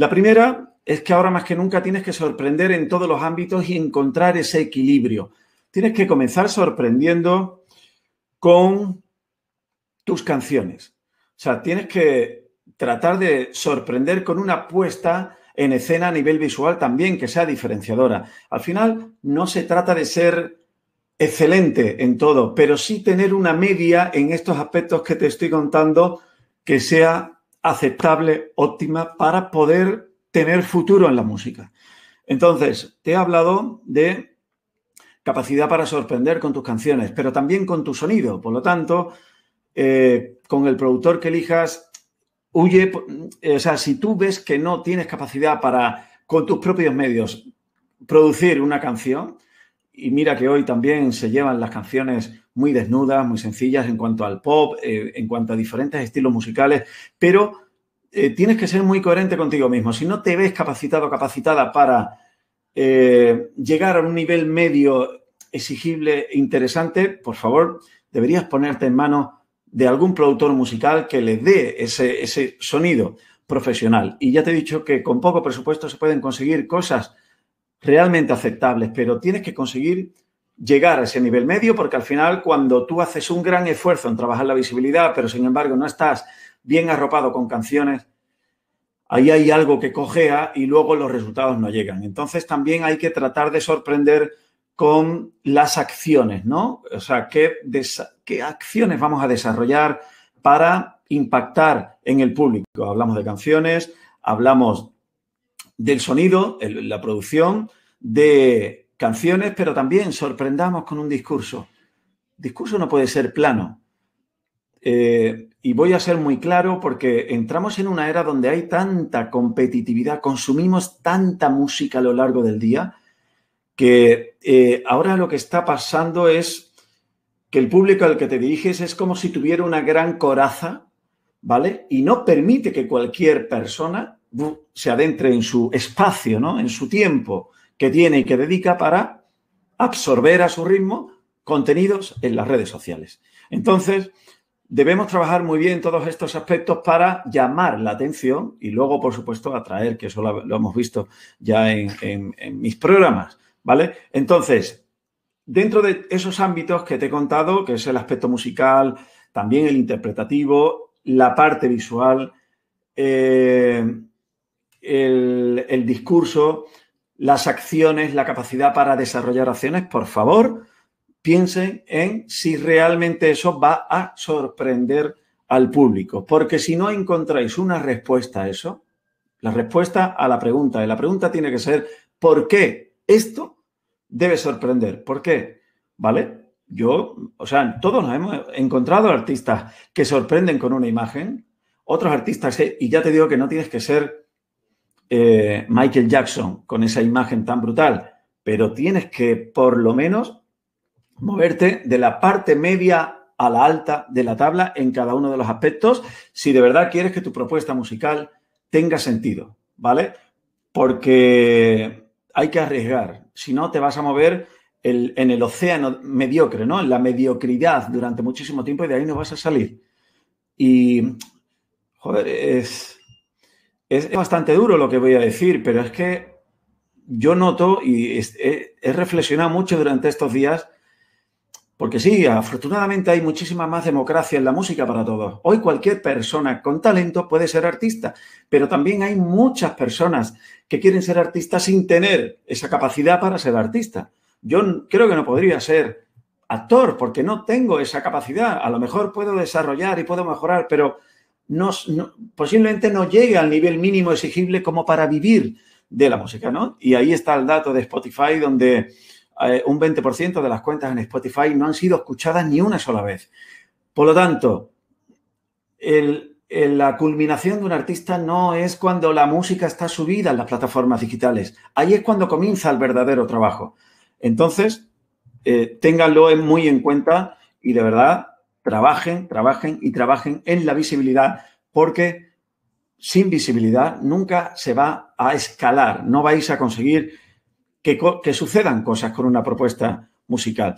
La primera es que ahora más que nunca tienes que sorprender en todos los ámbitos y encontrar ese equilibrio. Tienes que comenzar sorprendiendo con tus canciones. O sea, tienes que tratar de sorprender con una puesta en escena a nivel visual también que sea diferenciadora. Al final, no se trata de ser excelente en todo, pero sí tener una media en estos aspectos que te estoy contando que sea aceptable, óptima, para poder tener futuro en la música. Entonces, te he hablado de capacidad para sorprender con tus canciones, pero también con tu sonido. Por lo tanto, eh, con el productor que elijas, huye, eh, o sea, si tú ves que no tienes capacidad para, con tus propios medios, producir una canción, y mira que hoy también se llevan las canciones muy desnudas, muy sencillas en cuanto al pop, eh, en cuanto a diferentes estilos musicales, pero eh, tienes que ser muy coherente contigo mismo. Si no te ves capacitado o capacitada para eh, llegar a un nivel medio exigible, e interesante, por favor, deberías ponerte en manos de algún productor musical que le dé ese, ese sonido profesional. Y ya te he dicho que con poco presupuesto se pueden conseguir cosas realmente aceptables, pero tienes que conseguir llegar a ese nivel medio porque al final cuando tú haces un gran esfuerzo en trabajar la visibilidad, pero sin embargo no estás bien arropado con canciones, ahí hay algo que cojea y luego los resultados no llegan. Entonces también hay que tratar de sorprender con las acciones, ¿no? O sea, qué, qué acciones vamos a desarrollar para impactar en el público? Hablamos de canciones, hablamos del sonido, la producción de canciones, pero también sorprendamos con un discurso. discurso no puede ser plano. Eh, y voy a ser muy claro porque entramos en una era donde hay tanta competitividad, consumimos tanta música a lo largo del día, que eh, ahora lo que está pasando es que el público al que te diriges es como si tuviera una gran coraza, ¿vale? Y no permite que cualquier persona se adentre en su espacio, ¿no? en su tiempo que tiene y que dedica para absorber a su ritmo contenidos en las redes sociales. Entonces, debemos trabajar muy bien todos estos aspectos para llamar la atención y luego, por supuesto, atraer, que eso lo, hemos visto ya en, mis programas, ¿vale? Entonces, dentro de esos ámbitos que te he contado, que es el aspecto musical, también el interpretativo, la parte visual, eh, el, discurso, las acciones, la capacidad para desarrollar acciones, por favor, piensen en si realmente eso va a sorprender al público. Porque si no encontráis una respuesta a eso, la respuesta a la pregunta, y la pregunta tiene que ser, ¿por qué esto debe sorprender? ¿Por qué? ¿Vale? Yo, o sea, todos nos hemos encontrado artistas que sorprenden con una imagen, otros artistas, y ya te digo que no tienes que ser eh, Michael Jackson con esa imagen tan brutal, pero tienes que por lo menos moverte de la parte media a la alta de la tabla en cada uno de los aspectos si de verdad quieres que tu propuesta musical tenga sentido, ¿vale? Porque hay que arriesgar, si no te vas a mover en el océano mediocre, ¿no? En la mediocridad durante muchísimo tiempo y de ahí no vas a salir. Y, joder, es es, bastante duro lo que voy a decir, pero es que yo noto y he reflexionado mucho durante estos días, porque sí, afortunadamente hay muchísima más democracia en la música para todos. Hoy cualquier persona con talento puede ser artista, pero también hay muchas personas que quieren ser artistas sin tener esa capacidad para ser artista. Yo creo que no podría ser actor porque no tengo esa capacidad. A lo mejor puedo desarrollar y puedo mejorar, pero posiblemente no llegue al nivel mínimo exigible como para vivir de la música, ¿no? Y ahí está el dato de Spotify donde eh, un 20% de las cuentas en Spotify no han sido escuchadas ni una sola vez. Por lo tanto, la culminación de un artista no es cuando la música está subida en las plataformas digitales. Ahí es cuando comienza el verdadero trabajo. Entonces, eh, ténganlo muy en cuenta y de verdad trabajen, trabajen y trabajen en la visibilidad, porque sin visibilidad nunca se va a escalar, no vais a conseguir que, sucedan cosas con una propuesta musical.